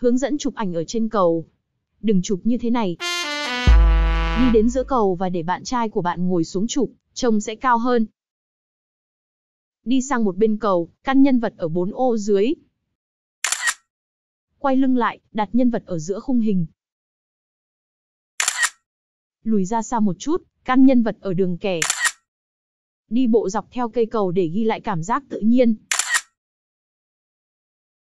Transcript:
hướng dẫn chụp ảnh ở trên cầu. Đừng chụp như thế này. Đi đến giữa cầu và để bạn trai của bạn ngồi xuống chụp, trông sẽ cao hơn. Đi sang một bên cầu, căn nhân vật ở bốn ô dưới. Quay lưng lại, đặt nhân vật ở giữa khung hình. Lùi ra xa một chút, căn nhân vật ở đường kẻ. Đi bộ dọc theo cây cầu để ghi lại cảm giác tự nhiên,